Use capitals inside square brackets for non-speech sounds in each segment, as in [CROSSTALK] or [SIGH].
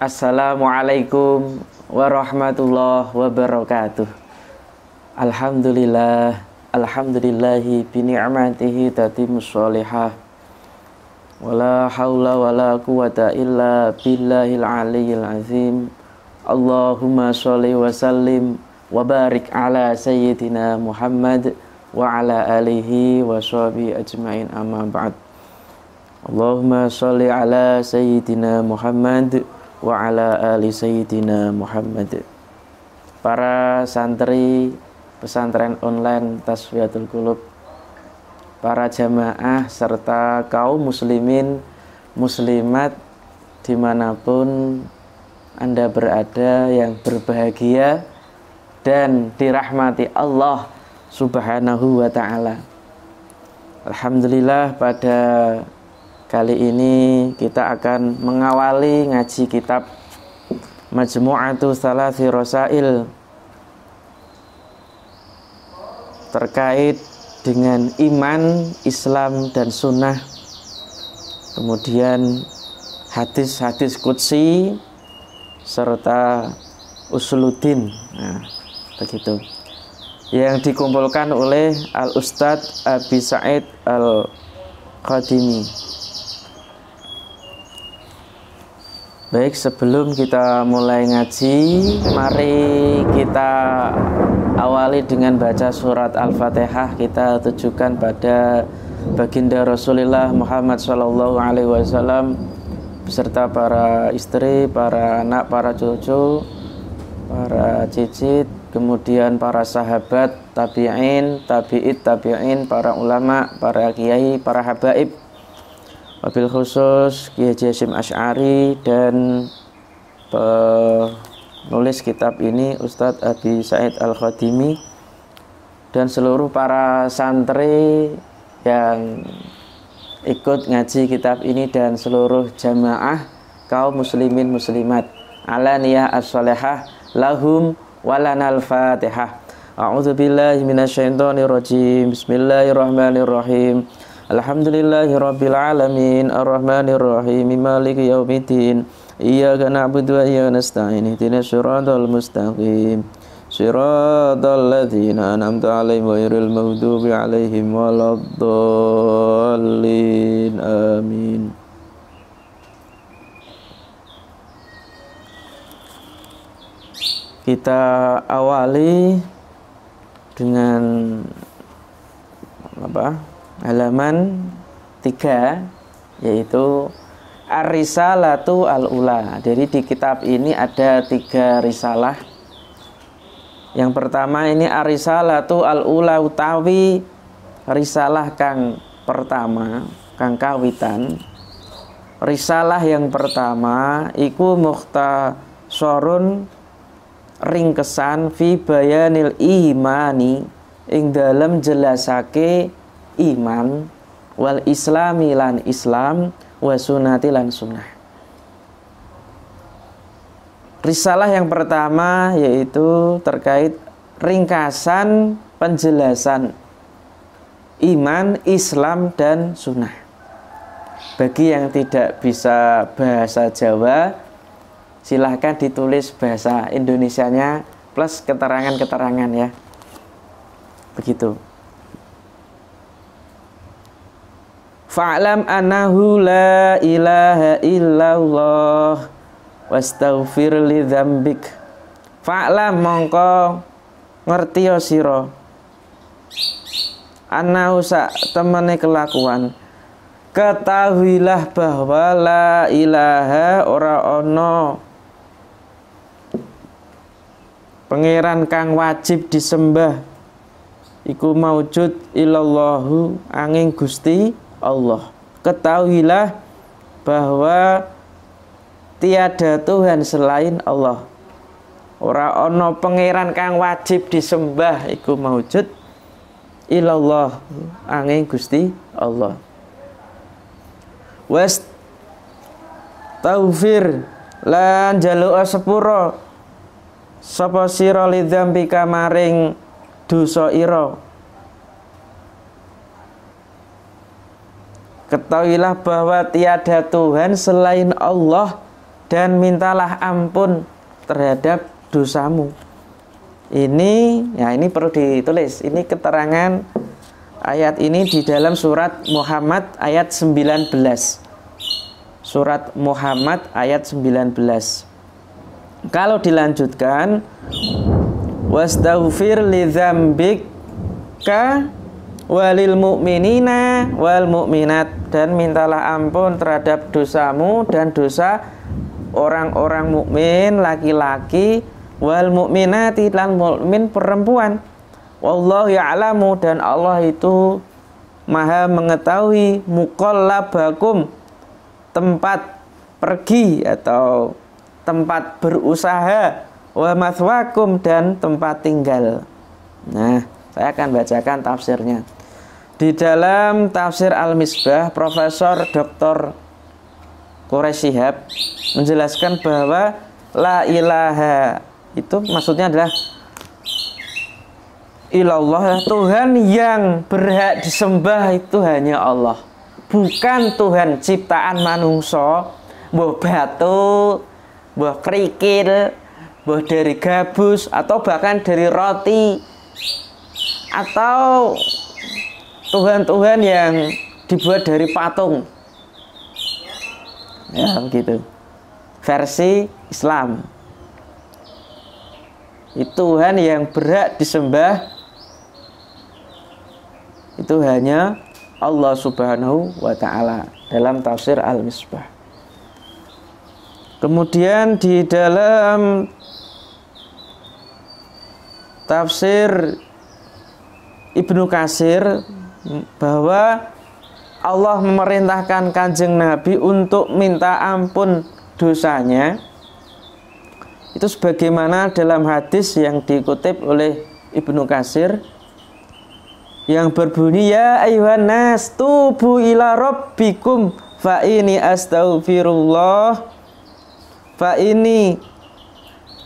Assalamualaikum warahmatullahi wabarakatuh. Alhamdulillah, alhamdulillahi bi ni'matihi tatimus sholihah. Wala haula wala quwata illa billahil aliyil azim. Allahumma sholli wa sallim wa barik ala sayyidina Muhammad wa ala alihi wa sahbihi ajmain amma ba'd. Allahumma sholli ala sayyidina Muhammad wa ala ali sayyidina Muhammad. Para santri pesantren online Taswiyatul Qulub, para jamaah serta kaum muslimin muslimat dimanapun Anda berada yang berbahagia dan dirahmati Allah Subhanahu wa taala. Alhamdulillah pada Kali ini kita akan mengawali ngaji kitab Majmu'atu Salafi Rosail terkait dengan iman, Islam, dan sunnah kemudian hadis-hadis kudsi serta usuluddin nah, begitu yang dikumpulkan oleh Al Ustadz Abi Said Al Qadimi Baik, sebelum kita mulai ngaji, mari kita awali dengan baca surat Al-Fatihah. Kita tujukan pada baginda Rasulullah Muhammad Shallallahu Alaihi Wasallam beserta para istri, para anak, para cucu, para cicit, kemudian para sahabat, tabi'in, tabi'it, tabi'in, para ulama, para kiai, para habaib wabil khusus Kiai Hasim Ash'ari dan penulis kitab ini Ustadz Abi Said Al-Khadimi dan seluruh para santri yang ikut ngaji kitab ini dan seluruh jamaah kaum muslimin muslimat alaniyah as-solehah lahum al fatihah a'udzubillahi minasyaitonirrajim bismillahirrahmanirrahim Alhamdulillahi Rabbil Alamin Ar-Rahmanir-Rahim Maliki Yawmitin Iyaka na'budu wa iyaka nasta'in Ihdina syuradal mustaqim Syuradal ladhina an'amta 'alaihim ghairil maghdubi 'alaihim waladdallin Amin Kita awali dengan apa? halaman 3 yaitu Ar-Risalatu Al-Ula. Jadi di kitab ini ada tiga risalah. Yang pertama ini Ar-Risalatu Al-Ula utawi risalah kang pertama, kang kawitan. Risalah yang pertama iku sorun ringkesan fi bayanil imani ing dalam jelasake iman wal islami lan islam wa sunati lan sunnah risalah yang pertama yaitu terkait ringkasan penjelasan iman, islam, dan sunnah bagi yang tidak bisa bahasa Jawa silahkan ditulis bahasa Indonesianya plus keterangan-keterangan ya begitu Fa'lam anahu la ilaha illallah Wastaghfir li dhambik Fa'lam mongko ngerti ya siro Anahu sak temani kelakuan Ketahuilah bahwa la ilaha ora ono Pangeran kang wajib disembah iku maujud illallahu angin Gusti Allah. Ketahuilah bahwa tiada Tuhan selain Allah. Ora ono pangeran kang wajib disembah iku maujud ilallah angin Gusti Allah. Wes taufir lan jaluk sepuro sapa sira lidzambika maring dosa ira Ketahuilah bahwa tiada Tuhan selain Allah dan mintalah ampun terhadap dosamu. Ini ya ini perlu ditulis. Ini keterangan ayat ini di dalam surat Muhammad ayat 19. Surat Muhammad ayat 19. Kalau dilanjutkan wastaghfir ka walil mu'minina wal mu'minat dan mintalah ampun terhadap dosamu dan dosa orang-orang mukmin laki-laki wal mu'minat dan mukmin perempuan wallahu ya'lamu dan Allah itu maha mengetahui muqallabakum tempat pergi atau tempat berusaha wa mathwakum dan tempat tinggal nah saya akan bacakan tafsirnya di dalam tafsir Al-Misbah, Profesor Dr. Quraish menjelaskan bahwa la ilaha itu maksudnya adalah ilallah Tuhan yang berhak disembah itu hanya Allah bukan Tuhan ciptaan manungso buah batu buah kerikil buah dari gabus atau bahkan dari roti atau Tuhan-tuhan yang dibuat dari patung. Ya, begitu. Versi Islam. Itu Tuhan yang berhak disembah itu hanya Allah Subhanahu wa taala dalam tafsir Al-Misbah. Kemudian di dalam tafsir Ibnu Kasir bahwa Allah memerintahkan kanjeng Nabi untuk minta ampun dosanya itu sebagaimana dalam hadis yang dikutip oleh Ibnu Kasir yang berbunyi ya ayuhan nas tubu ila rabbikum fa ini astaghfirullah fa ini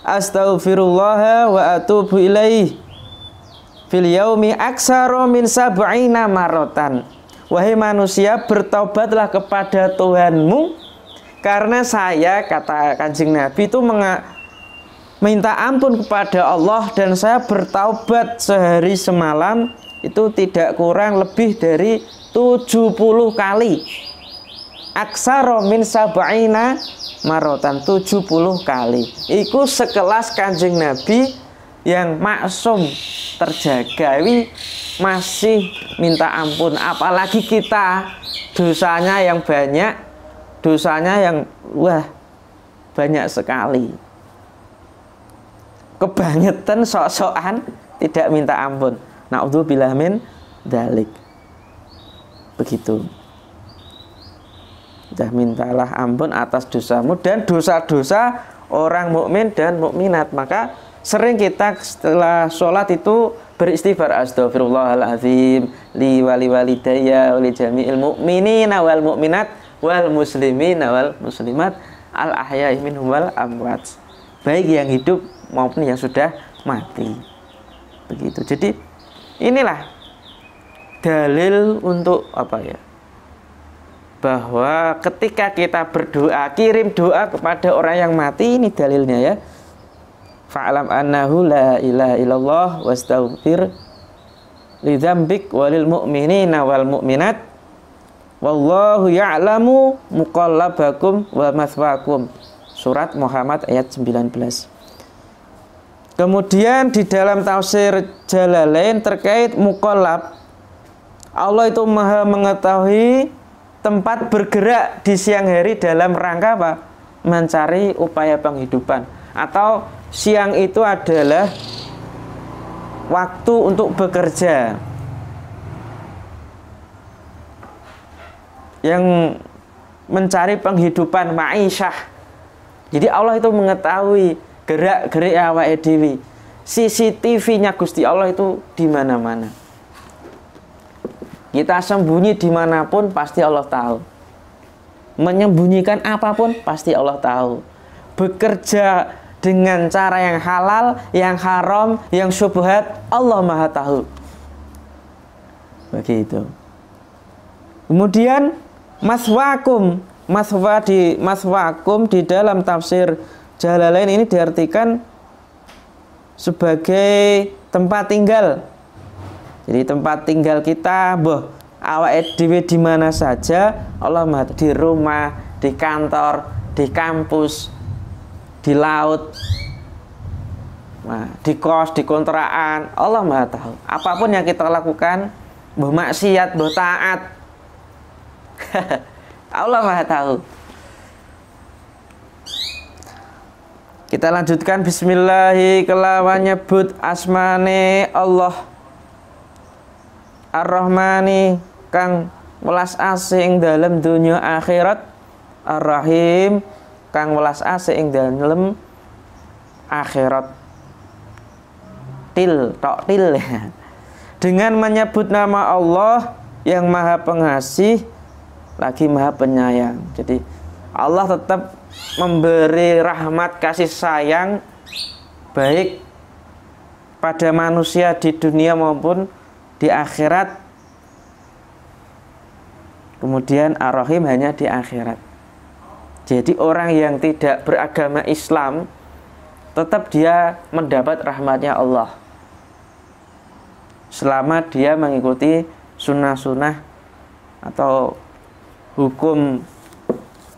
astaghfirullah wa atubu ilaih fil yaumi aksaro min sab'ina marotan. Wahai manusia, bertobatlah kepada Tuhanmu karena saya kata Kanjeng Nabi itu minta ampun kepada Allah dan saya bertaubat sehari semalam itu tidak kurang lebih dari 70 kali. aksaro min sab'ina marotan 70 kali. itu sekelas Kanjeng Nabi yang maksum terjaga ini masih minta ampun apalagi kita dosanya yang banyak dosanya yang wah banyak sekali kebangetan sok-sokan tidak minta ampun naudzubillah min dalik begitu dah mintalah ampun atas dosamu dan dosa-dosa orang mukmin dan mukminat maka sering kita setelah sholat itu beristighfar astagfirullahaladzim li wali walidayya wali jami'il mu'minin wal mu'minat wal muslimin awal muslimat al ahya'i minhum wal amwat baik yang hidup maupun yang sudah mati begitu jadi inilah dalil untuk apa ya bahwa ketika kita berdoa kirim doa kepada orang yang mati ini dalilnya ya fa'lam annahu la ilaha illallah wastaghfir li dzambik walil mu'minina wal mu'minat wallahu ya'lamu muqallabakum wa maswakum surat Muhammad ayat 19 Kemudian di dalam tafsir Jalalain terkait muqallab Allah itu Maha mengetahui tempat bergerak di siang hari dalam rangka apa? mencari upaya penghidupan atau Siang itu adalah waktu untuk bekerja. Yang mencari penghidupan ma'isyah. Jadi Allah itu mengetahui gerak-gerik awake Edwi. CCTV-nya Gusti Allah itu di mana-mana. Kita sembunyi dimanapun pasti Allah tahu. Menyembunyikan apapun pasti Allah tahu. Bekerja dengan cara yang halal, yang haram, yang syubhat, Allah Maha tahu. Begitu. Kemudian maswakum, maswa di maswakum di dalam tafsir Jalalain ini diartikan sebagai tempat tinggal. Jadi tempat tinggal kita, boh, awak dhewe di mana saja, Allah Maha di rumah, di kantor, di kampus, di laut, nah, di kos, di kontrakan. Allah Maha tahu. Apapun yang kita lakukan, bermaksiat, bertaat. [LAUGHS] Allah Maha tahu. Kita lanjutkan Bismillahi kelawan nyebut asmane Allah Ar-Rahmani kang welas asing dalam dunia akhirat Ar-Rahim kang welas ase ing dalem akhirat til tok til [LAUGHS] dengan menyebut nama Allah yang maha pengasih lagi maha penyayang jadi Allah tetap memberi rahmat kasih sayang baik pada manusia di dunia maupun di akhirat kemudian arahim hanya di akhirat jadi orang yang tidak beragama Islam tetap dia mendapat rahmatnya Allah. Selama dia mengikuti sunnah-sunnah atau hukum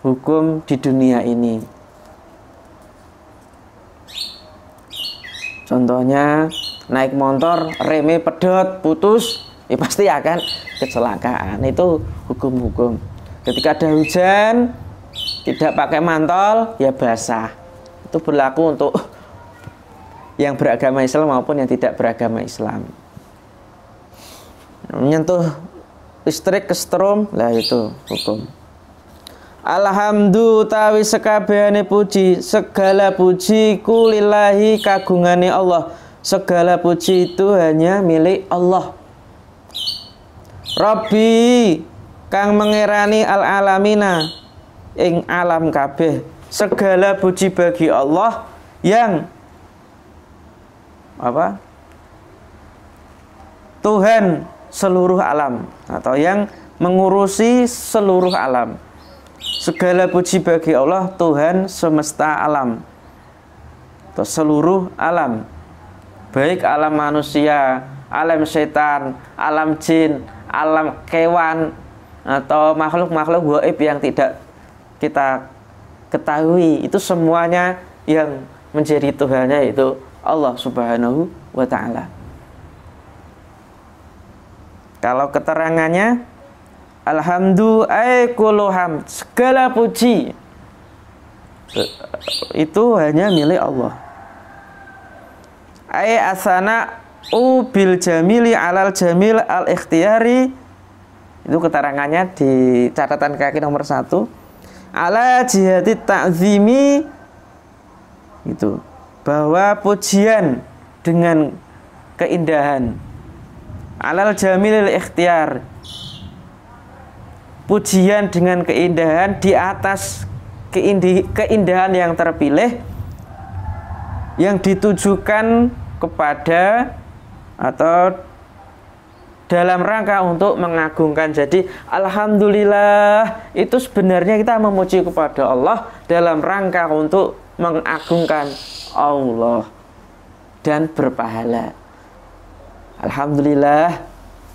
hukum di dunia ini. Contohnya naik motor reme pedot putus ya pasti akan kecelakaan itu hukum-hukum ketika ada hujan tidak pakai mantol ya basah itu berlaku untuk [LAUGHS] yang beragama Islam maupun yang tidak beragama Islam menyentuh listrik ke strom lah itu hukum Alhamdu tawi sekabehane puji segala puji kulillahi kagungane Allah segala puji itu hanya milik Allah Robbi kang mengerani al alamina ing alam kabeh segala puji bagi Allah yang apa Tuhan seluruh alam atau yang mengurusi seluruh alam segala puji bagi Allah Tuhan semesta alam atau seluruh alam baik alam manusia alam setan alam jin alam kewan atau makhluk-makhluk gaib yang tidak kita ketahui itu semuanya yang menjadi Tuhannya itu Allah Subhanahu wa taala. Kalau keterangannya alhamdulillah segala puji itu hanya milik Allah. Ay asana u jamili alal jamil al ikhtiyari itu keterangannya di catatan kaki nomor satu ala jihati ta'zimi itu bahwa pujian dengan keindahan alal jamilil ikhtiar pujian dengan keindahan di atas keindi keindahan yang terpilih yang ditujukan kepada atau dalam rangka untuk mengagungkan. Jadi alhamdulillah itu sebenarnya kita memuji kepada Allah dalam rangka untuk mengagungkan Allah dan berpahala. Alhamdulillah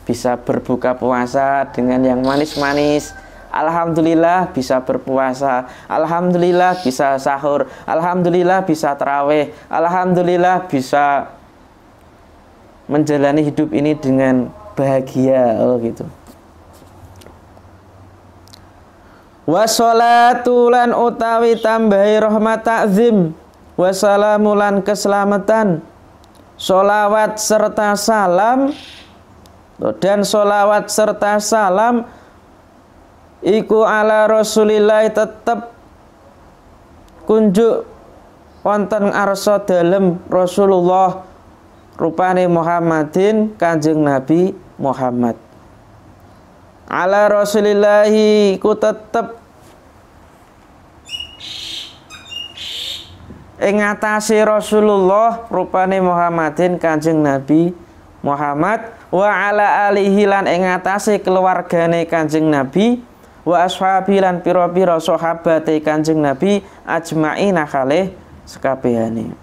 bisa berbuka puasa dengan yang manis-manis. Alhamdulillah bisa berpuasa Alhamdulillah bisa sahur Alhamdulillah bisa terawih Alhamdulillah bisa menjalani hidup ini dengan bahagia oh gitu wa utawi tambahi rahmat takzim wasalamulan keselamatan solawat serta salam dan solawat serta salam iku ala rasulillah tetap kunjuk wonten arsa dalem Rasulullah rupane Muhammadin Kanjeng Nabi Muhammad ala Rasulillahi ku tetep ingatasi ngatasi Rasulullah rupane Muhammadin Kanjeng Nabi Muhammad wa ala alihi lan ing keluargane Kanjeng Nabi wa ashabi lan piro pira sahabate Kanjeng Nabi ajmaina kalih sekabehane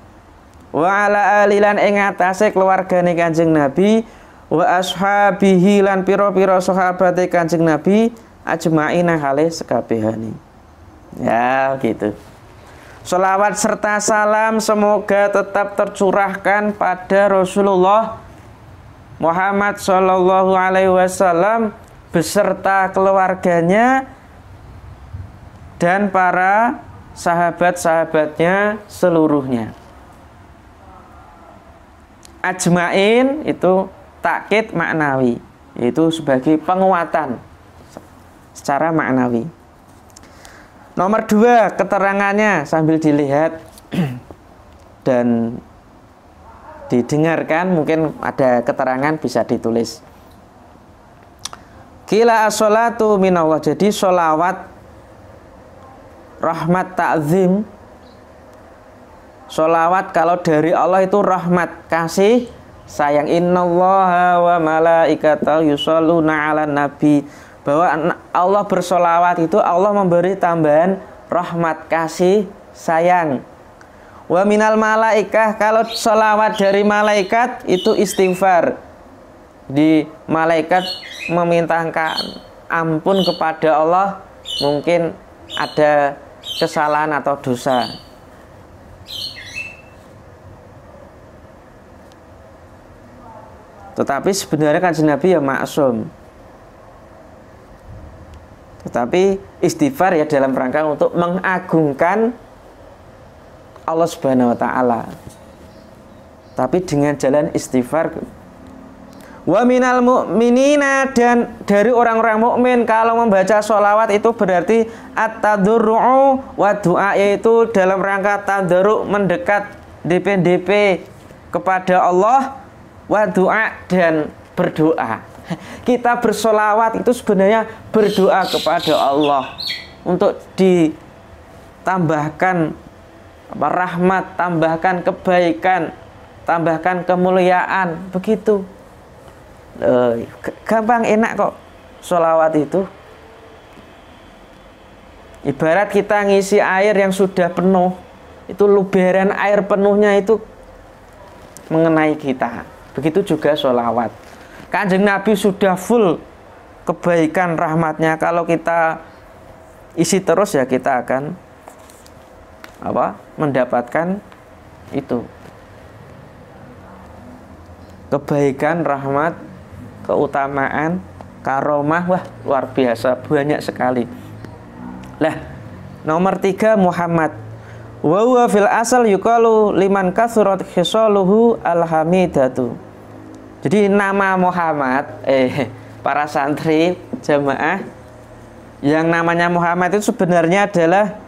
wa ala alilan ing atase keluargane Kanjeng Nabi wa ashabihi lan pira-pira sahabate Kanjeng Nabi ajmaina hale sekabehane. Ya, gitu. Salawat serta salam semoga tetap tercurahkan pada Rasulullah Muhammad Shallallahu Alaihi Wasallam beserta keluarganya dan para sahabat-sahabatnya seluruhnya ajmain itu takkit maknawi yaitu sebagai penguatan secara maknawi. Nomor dua, keterangannya sambil dilihat [CLEARS THROAT] dan didengarkan mungkin ada keterangan bisa ditulis. Kila as minallah. Jadi solawat rahmat ta'zim Solawat kalau dari Allah itu rahmat, kasih, sayang. Innallaha wa malaikatahu yusalluna 'alan nabi. Bahwa Allah bersolawat itu Allah memberi tambahan rahmat, kasih, sayang. Wa minal malaikah kalau sholawat dari malaikat itu istighfar. Di malaikat memintakan ampun kepada Allah mungkin ada kesalahan atau dosa. Tetapi sebenarnya kan Nabi ya maksum. Tetapi istighfar ya dalam rangka untuk mengagungkan Allah Subhanahu wa taala. Tapi dengan jalan istighfar Wa minal mu'minina dan dari orang-orang mukmin kalau membaca sholawat itu berarti at-tadurru'u wa du'a yaitu dalam rangka tadarru mendekat DP-DP kepada Allah wa doa dan berdoa. Kita bersolawat itu sebenarnya berdoa kepada Allah untuk ditambahkan rahmat, tambahkan kebaikan, tambahkan kemuliaan, begitu. gampang enak kok solawat itu. Ibarat kita ngisi air yang sudah penuh, itu luberan air penuhnya itu mengenai kita. Begitu juga sholawat. Kanjeng Nabi sudah full kebaikan rahmatnya. Kalau kita isi terus ya kita akan apa mendapatkan itu kebaikan rahmat keutamaan karomah wah luar biasa banyak sekali lah nomor tiga Muhammad wa fil asal yukalu liman kasurat khisaluhu alhamidatu jadi nama Muhammad, eh para santri jemaah, yang namanya Muhammad itu sebenarnya adalah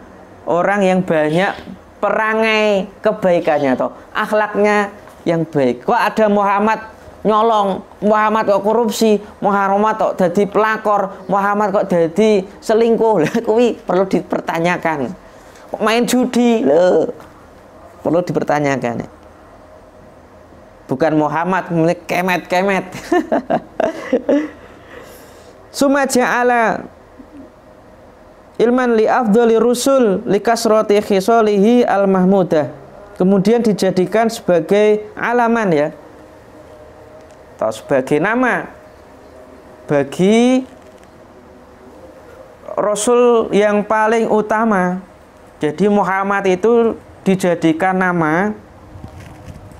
orang yang banyak perangai kebaikannya atau akhlaknya yang baik. Kok ada Muhammad nyolong, Muhammad kok korupsi, Muhammad kok jadi pelakor, Muhammad kok jadi selingkuh. [LAUGHS] Lah kuwi perlu dipertanyakan. Kok main judi? Loh, perlu dipertanyakan bukan Muhammad kemet kemet [LAUGHS] summa ja'ala ilman li afdhali rusul li kasrati khisalihi al mahmudah kemudian dijadikan sebagai alaman ya atau sebagai nama bagi rasul yang paling utama jadi Muhammad itu dijadikan nama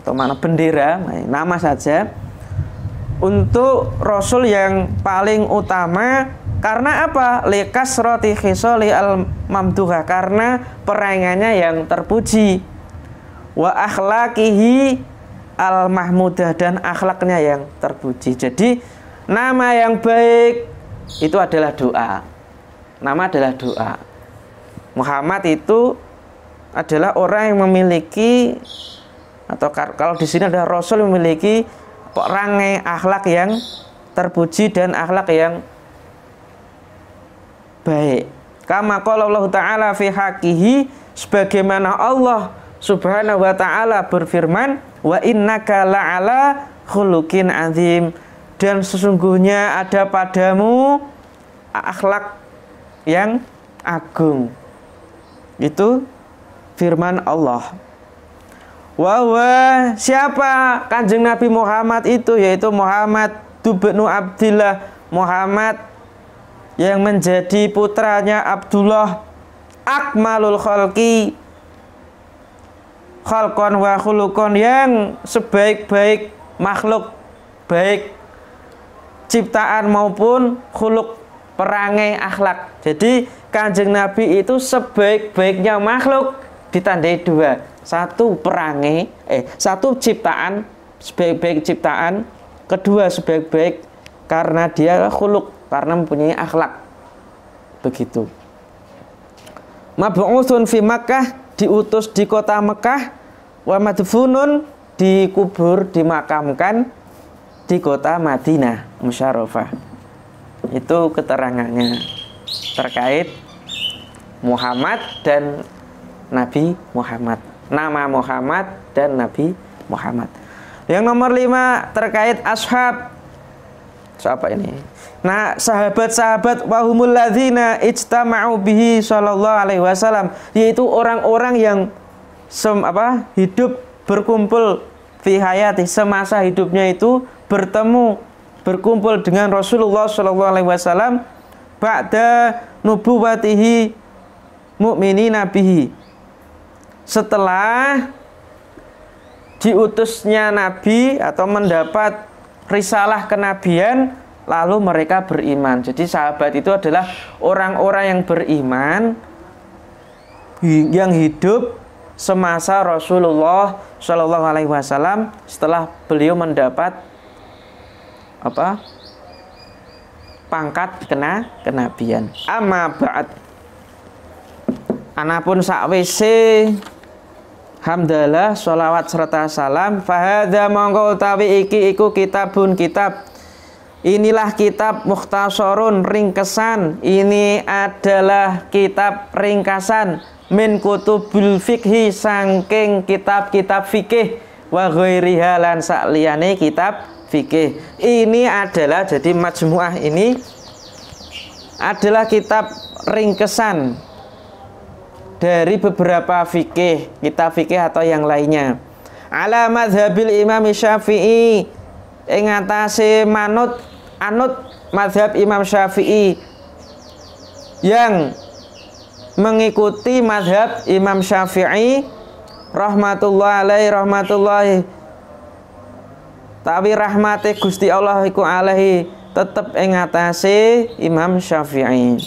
atau mana bendera, nama saja untuk rasul yang paling utama karena apa? Lekas roti khisoli al mamduha karena perangannya yang terpuji. Wa akhlakihi al mahmudah dan akhlaknya yang terpuji. Jadi nama yang baik itu adalah doa. Nama adalah doa. Muhammad itu adalah orang yang memiliki atau kalau di sini ada Rasul memiliki perangai akhlak yang terpuji dan akhlak yang baik. Kama qala Allah Ta'ala fi hakihi sebagaimana Allah Subhanahu wa taala berfirman wa innaka la'ala khuluqin azim dan sesungguhnya ada padamu akhlak yang agung. Itu firman Allah. Wahwa siapa kanjeng Nabi Muhammad itu yaitu Muhammad Dubnu Abdillah Muhammad yang menjadi putranya Abdullah Akmalul Khalki Khalkon wa khulukon yang sebaik-baik makhluk baik ciptaan maupun khuluk perangai akhlak jadi kanjeng Nabi itu sebaik-baiknya makhluk ditandai dua satu perangai eh satu ciptaan sebaik-baik ciptaan kedua sebaik-baik karena dia khuluk karena mempunyai akhlak begitu mab'utsun fi Makkah diutus di kota Mekah wa madfunun dikubur dimakamkan di kota Madinah Musyarofah itu keterangannya terkait Muhammad dan Nabi Muhammad nama Muhammad dan Nabi Muhammad. Yang nomor lima terkait ashab. Siapa ini? Nah, sahabat-sahabat wahumul ladzina ijtama'u bihi sallallahu alaihi wasallam, yaitu orang-orang yang sem apa? hidup berkumpul fi hayati, semasa hidupnya itu bertemu berkumpul dengan Rasulullah sallallahu alaihi wasallam ba'da nubuwatihi mukmini nabihi setelah diutusnya nabi atau mendapat risalah kenabian lalu mereka beriman. Jadi sahabat itu adalah orang-orang yang beriman yang hidup semasa Rasulullah Shallallahu Alaihi Wasallam setelah beliau mendapat apa pangkat kena kenabian. Amma anapun sakwise hamdalah sholawat serta salam fahadha mongko utawi iki iku kitabun kitab inilah kitab muhtasorun ringkesan ini adalah kitab ringkasan min kutubul fikhi sangking kitab-kitab fikih wa ghairiha lan kitab fikih ini adalah jadi majmuah ini adalah kitab ringkesan dari beberapa fikih, kita fikih atau yang lainnya. Ala madhabil Imam Syafi'i ingatasi manut anut madhab Imam Syafi'i yang mengikuti madhab Imam Syafi'i rahmatullah alaih rahmatullahi tapi rahmati Gusti Allah iku alaihi tetap ingatasi Imam Syafi'i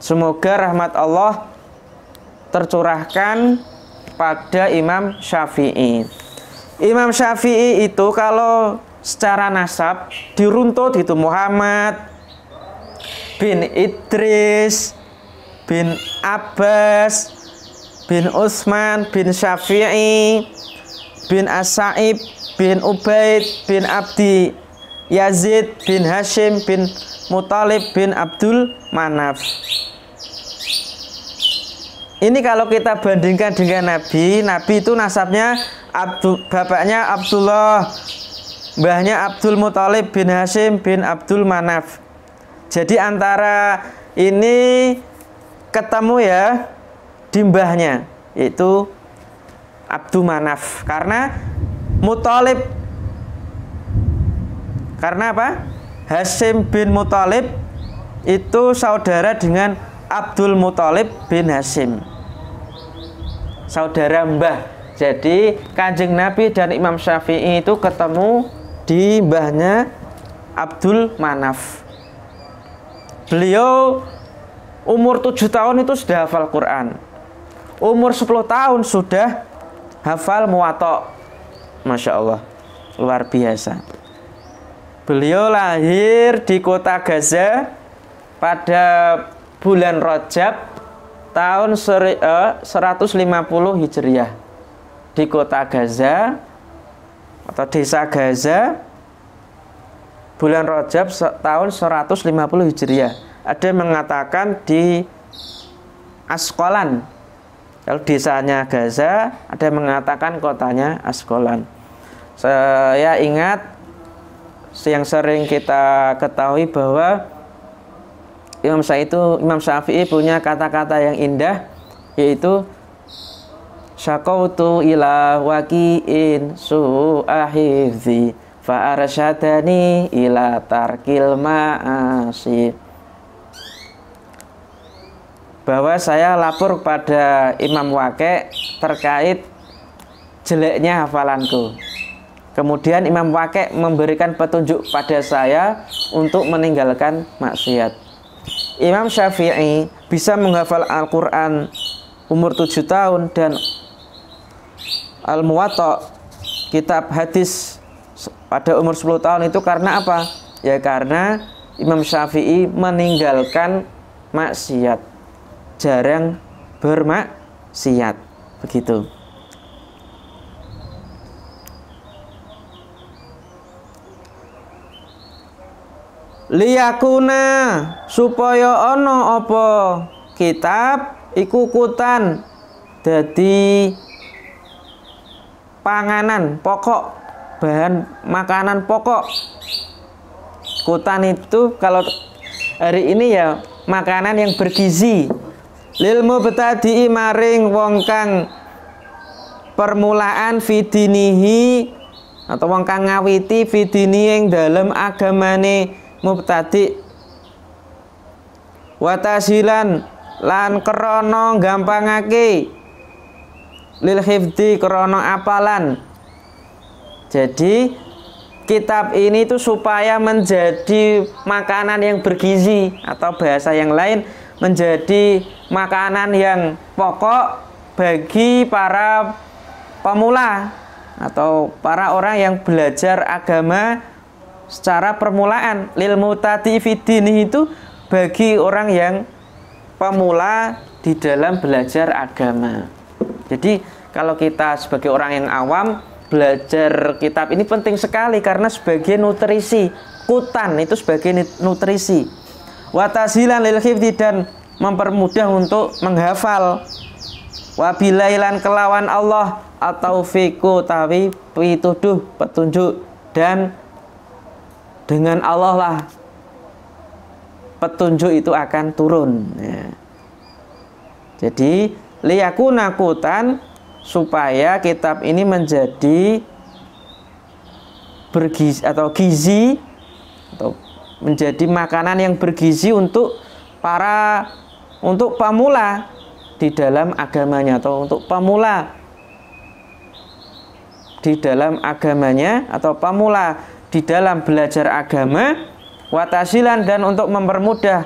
semoga rahmat Allah tercurahkan pada Imam Syafi'i. Imam Syafi'i itu kalau secara nasab diruntut gitu Muhammad bin Idris bin Abbas bin Utsman bin Syafi'i bin Asaib bin Ubaid bin Abdi Yazid bin Hashim bin Mutalib bin Abdul Manaf ini kalau kita bandingkan dengan Nabi, Nabi itu nasabnya Abdu, bapaknya Abdullah, mbahnya Abdul Muthalib bin Hashim bin Abdul Manaf. Jadi antara ini ketemu ya di mbahnya itu Abdul Manaf karena Muthalib karena apa? Hashim bin Muthalib itu saudara dengan Abdul Muthalib bin Hasim saudara mbah jadi kanjeng Nabi dan Imam Syafi'i itu ketemu di mbahnya Abdul Manaf beliau umur 7 tahun itu sudah hafal Quran umur 10 tahun sudah hafal muwatok Masya Allah luar biasa beliau lahir di kota Gaza pada bulan Rajab tahun 150 eh, Hijriah di kota Gaza atau desa Gaza bulan Rajab tahun 150 Hijriah ada yang mengatakan di Askolan kalau desanya Gaza ada yang mengatakan kotanya Askolan saya ingat yang sering kita ketahui bahwa Imam Syafi'i itu Imam Syafi'i punya kata-kata yang indah yaitu syakautu ila waqi'in su'ahizi fa arsyadani ila tarkil ma'asi bahwa saya lapor pada Imam Wake terkait jeleknya hafalanku. Kemudian Imam Wake memberikan petunjuk pada saya untuk meninggalkan maksiat. Imam Syafi'i bisa menghafal Al-Quran umur 7 tahun dan Al-Muwatta kitab hadis pada umur 10 tahun itu karena apa? Ya karena Imam Syafi'i meninggalkan maksiat. Jarang bermaksiat. Begitu. liyakuna supaya ono opo kitab iku kutan jadi panganan pokok bahan makanan pokok kutan itu kalau hari ini ya makanan yang bergizi lilmu betadi maring wong kang permulaan vidinihi atau wong kang ngawiti fidini yang dalam agamane mubtadi watasilan lan krono gampangake lil hifdi krono apalan jadi kitab ini tuh supaya menjadi makanan yang bergizi atau bahasa yang lain menjadi makanan yang pokok bagi para pemula atau para orang yang belajar agama secara permulaan lil mutati fidini itu bagi orang yang pemula di dalam belajar agama. Jadi kalau kita sebagai orang yang awam belajar kitab ini penting sekali karena sebagai nutrisi kutan itu sebagai nutrisi watasilan lil khifdi dan mempermudah untuk menghafal wabilailan kelawan Allah atau fiku tawi pituduh petunjuk dan dengan Allah lah petunjuk itu akan turun ya. jadi nakutan supaya kitab ini menjadi bergizi atau gizi atau menjadi makanan yang bergizi untuk para untuk pemula di dalam agamanya atau untuk pemula di dalam agamanya atau pemula di dalam belajar agama watasilan dan untuk mempermudah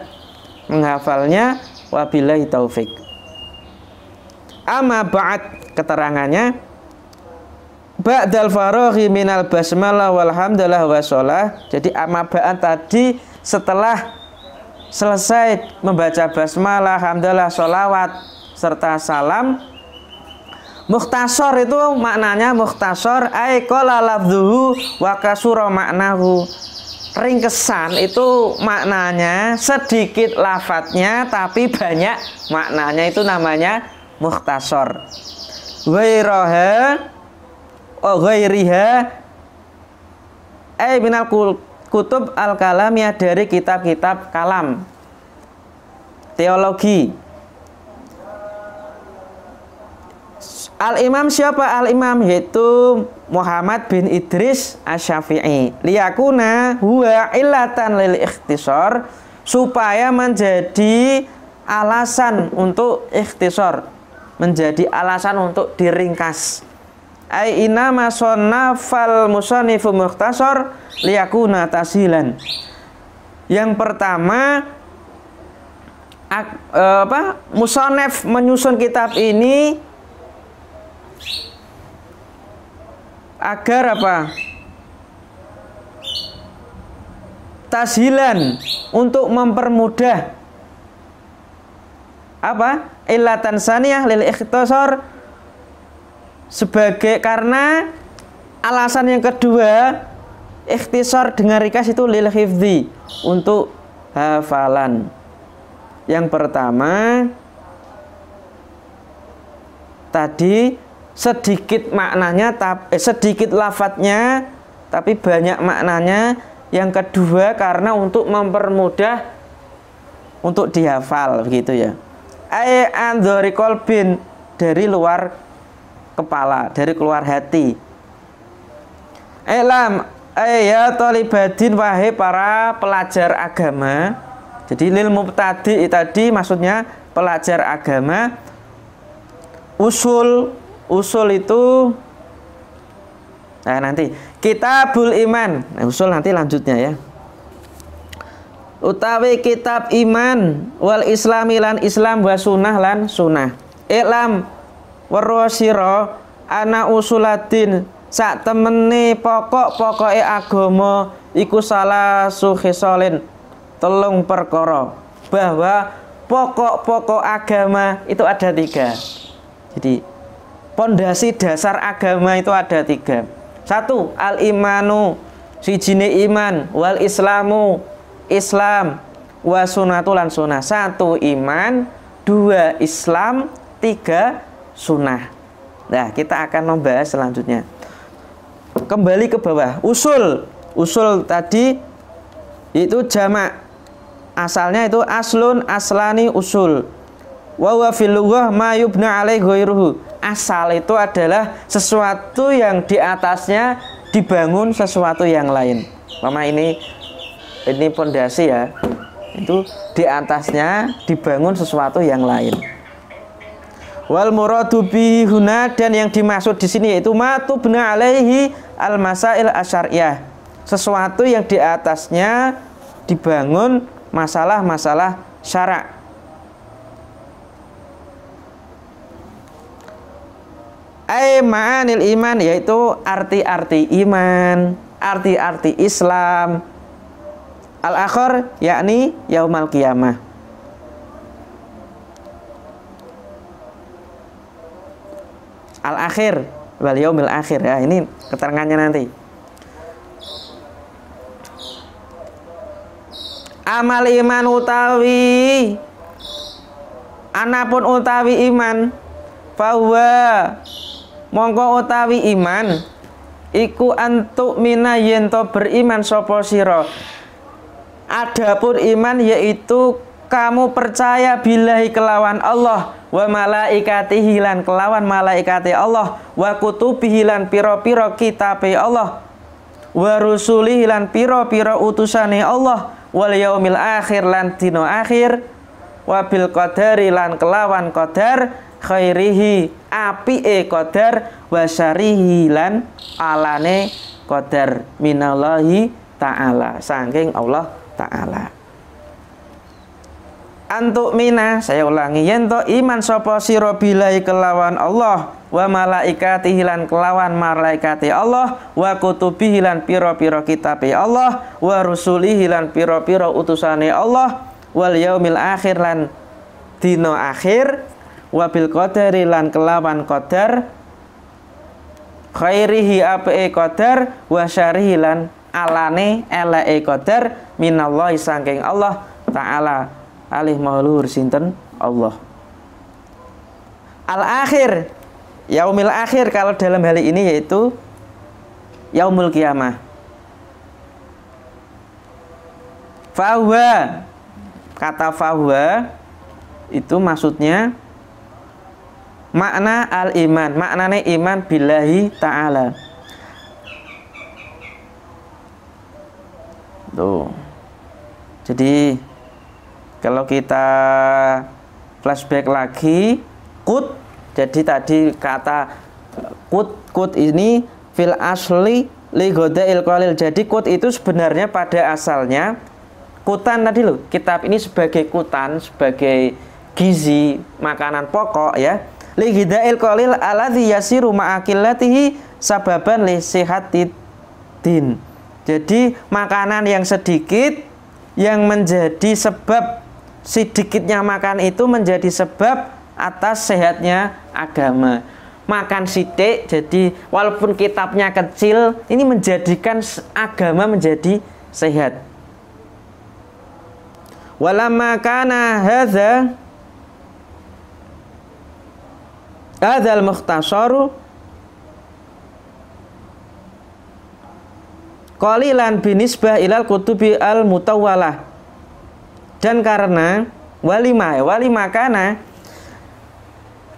menghafalnya wabillahi taufik amma ba'd keterangannya ba'dal faraghi minal basmalah walhamdulillah wasolah jadi amma ba'd tadi setelah selesai membaca basmalah, alhamdulillah sholawat serta salam Mukhtasor itu maknanya mukhtasor ay qala lafdhuhu wa kasura maknahu. Ringkesan itu maknanya sedikit lafadznya tapi banyak maknanya itu namanya mukhtasor. Ghairaha oh ghairiha ay minal kutub al-kalamiyah dari kitab-kitab kalam. Teologi Al-Imam siapa Al-Imam? Yaitu Muhammad bin Idris Asyafi'i. Liyakuna huwa illatan lil ikhtisor. Supaya menjadi alasan untuk ikhtisor. Menjadi alasan untuk diringkas. Ay inama fal musanifu muhtasor liyakuna tasilan. Yang pertama eh, apa musonef menyusun kitab ini agar apa? Tashilan untuk mempermudah apa? Ilatan saniyah lil ikhtisar sebagai karena alasan yang kedua ikhtisar dengan rikas itu lil hifdi untuk hafalan. Yang pertama tadi sedikit maknanya tapi eh, sedikit lafadznya tapi banyak maknanya yang kedua karena untuk mempermudah untuk dihafal begitu ya ay andhari kolbin dari luar kepala dari keluar hati elam ya tolibadin wahai para pelajar agama jadi lil tadi tadi maksudnya pelajar agama usul usul itu nah nanti kitabul iman nah, usul nanti lanjutnya ya utawi kitab iman wal islami lan islam wa sunnah lan sunnah ilam warwasiro ana usuladin sak temene pokok pokok agomo iku salah suhisolin telung perkoro bahwa pokok-pokok agama itu ada tiga jadi pondasi dasar agama itu ada tiga satu al imanu si jine iman wal islamu islam wa sunatul sunatulan sunnah satu iman dua islam tiga sunah. nah kita akan membahas selanjutnya kembali ke bawah usul usul tadi itu jamak asalnya itu aslun aslani usul wa wa fil lughah ma yubna alaihi ghairuhu asal itu adalah sesuatu yang di atasnya dibangun sesuatu yang lain. Mama ini ini pondasi ya. Itu di atasnya dibangun sesuatu yang lain. Wal muradu bihi huna dan yang dimaksud di sini yaitu matu bina alaihi al masail asyariah. Sesuatu yang di atasnya dibangun masalah-masalah syarak Ai ma'anil iman yaitu arti-arti iman, arti-arti Islam. Al-akhir yakni yaumal qiyamah. Al-akhir wal yaumil akhir. Ya, ini keterangannya nanti. Amal iman utawi anapun utawi iman bahwa mongko utawi iman iku antuk mina yento beriman sopo siro adapun iman yaitu kamu percaya bilahi kelawan Allah wa malaikati hilan kelawan malaikati Allah wa kutubi hilan piro-piro kitabe Allah wa rusuli hilan piro-piro utusani Allah wal yaumil akhir lan dino akhir wa bil qadari lan kelawan qadar khairihi apike qadar wa syarihi lan alane kodar minallahi taala sangking Allah taala antuk mina saya ulangi yento iman sopo siro bilai kelawan Allah wa malaikati hilan kelawan malaikati Allah wa kutubi hilan piro-piro kitabi Allah wa rusuli hilan piro-piro utusane Allah wal yaumil akhir lan dino akhir wabil qadari lan kelawan qadar khairihi ape qadar wa syarihi lan alane elee qadar minallahi saking Allah taala alih mauluhur sinten Allah al akhir yaumil akhir kalau dalam hal ini yaitu yaumul kiamah fahuwa Kata fahuwa Itu maksudnya makna al iman maknanya iman billahi taala tuh jadi kalau kita flashback lagi kut jadi tadi kata kut kut ini fil asli ligoda qalil jadi kut itu sebenarnya pada asalnya kutan tadi loh kitab ini sebagai kutan sebagai gizi makanan pokok ya lihidail qalil alladhi yasiru ma'akillatihi sababan li din. Jadi makanan yang sedikit yang menjadi sebab sedikitnya makan itu menjadi sebab atas sehatnya agama. Makan sidik jadi walaupun kitabnya kecil ini menjadikan agama menjadi sehat. Walamma kana Adal mukhtasaru Qalilan binisbah ilal kutubi al mutawwalah Dan karena Walima eh, Walima kana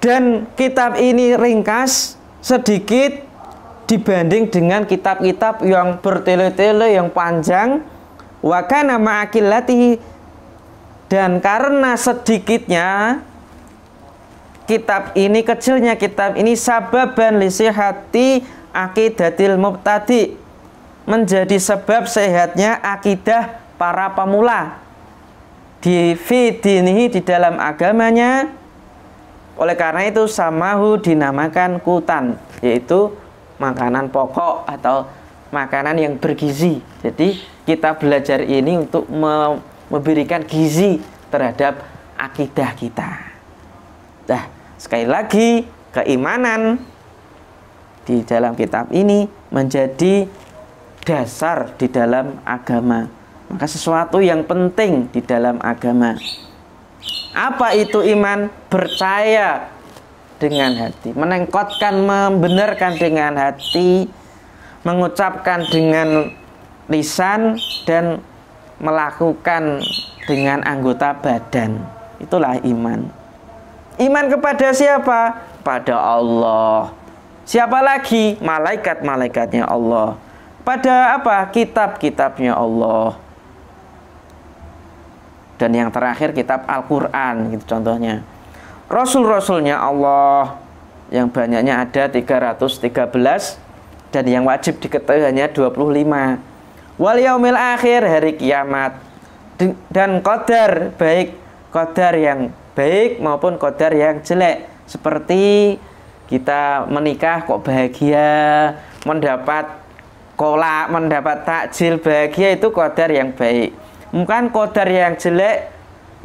Dan kitab ini ringkas Sedikit Dibanding dengan kitab-kitab yang bertele-tele Yang panjang Wakana ma'akillatihi Dan karena sedikitnya kitab ini kecilnya kitab ini sababan hati akidatil mubtadi menjadi sebab sehatnya akidah para pemula di ini di dalam agamanya oleh karena itu samahu dinamakan kutan yaitu makanan pokok atau makanan yang bergizi jadi kita belajar ini untuk memberikan gizi terhadap akidah kita nah Sekali lagi, keimanan di dalam kitab ini menjadi dasar di dalam agama. Maka sesuatu yang penting di dalam agama. Apa itu iman? Percaya dengan hati, menengkotkan, membenarkan dengan hati, mengucapkan dengan lisan dan melakukan dengan anggota badan. Itulah iman. Iman kepada siapa? Pada Allah. Siapa lagi? Malaikat-malaikatnya Allah. Pada apa? Kitab-kitabnya Allah. Dan yang terakhir kitab Al-Quran gitu contohnya. Rasul-rasulnya Allah yang banyaknya ada 313 dan yang wajib diketahui hanya 25. Wal yaumil akhir hari kiamat dan qadar baik qadar yang baik maupun kodar yang jelek seperti kita menikah kok bahagia mendapat kolak mendapat takjil bahagia itu kodar yang baik bukan kodar yang jelek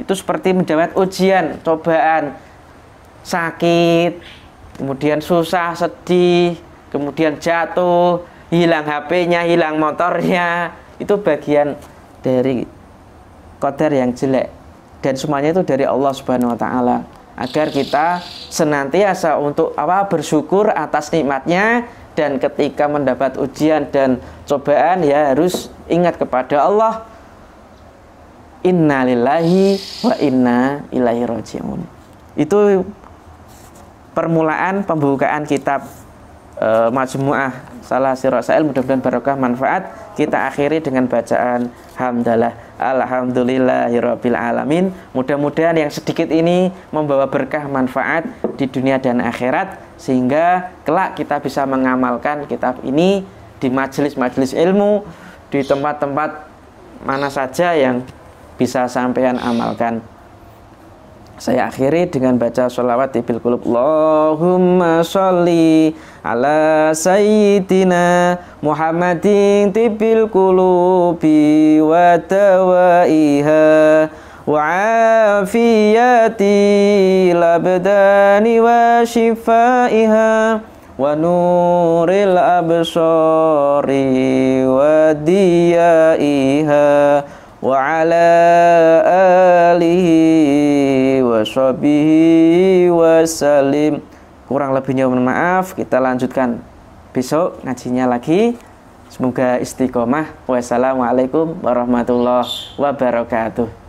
itu seperti mendapat ujian cobaan sakit kemudian susah sedih kemudian jatuh hilang HP-nya hilang motornya itu bagian dari kodar yang jelek dan semuanya itu dari Allah Subhanahu wa taala agar kita senantiasa untuk apa bersyukur atas nikmatnya dan ketika mendapat ujian dan cobaan ya harus ingat kepada Allah innalillahi wa inna ilaihi rajiun itu permulaan pembukaan kitab e, Majmu'ah Salah Sirah Sa'il mudah-mudahan barokah manfaat kita akhiri dengan bacaan hamdalah Alhamdulillahirabbil alamin. Mudah-mudahan yang sedikit ini membawa berkah manfaat di dunia dan akhirat sehingga kelak kita bisa mengamalkan kitab ini di majelis-majelis ilmu, di tempat-tempat mana saja yang bisa sampean amalkan saya akhiri dengan baca sholawat di bilkulub Allahumma sholli ala sayyidina Muhammadin di kulubi wa dawaiha wa afiyati labdani wa shifaiha wa nuril absari wa diyaiha wa sahbihi wa salim kurang lebihnya mohon maaf kita lanjutkan besok ngajinya lagi semoga istiqomah wassalamualaikum warahmatullahi wabarakatuh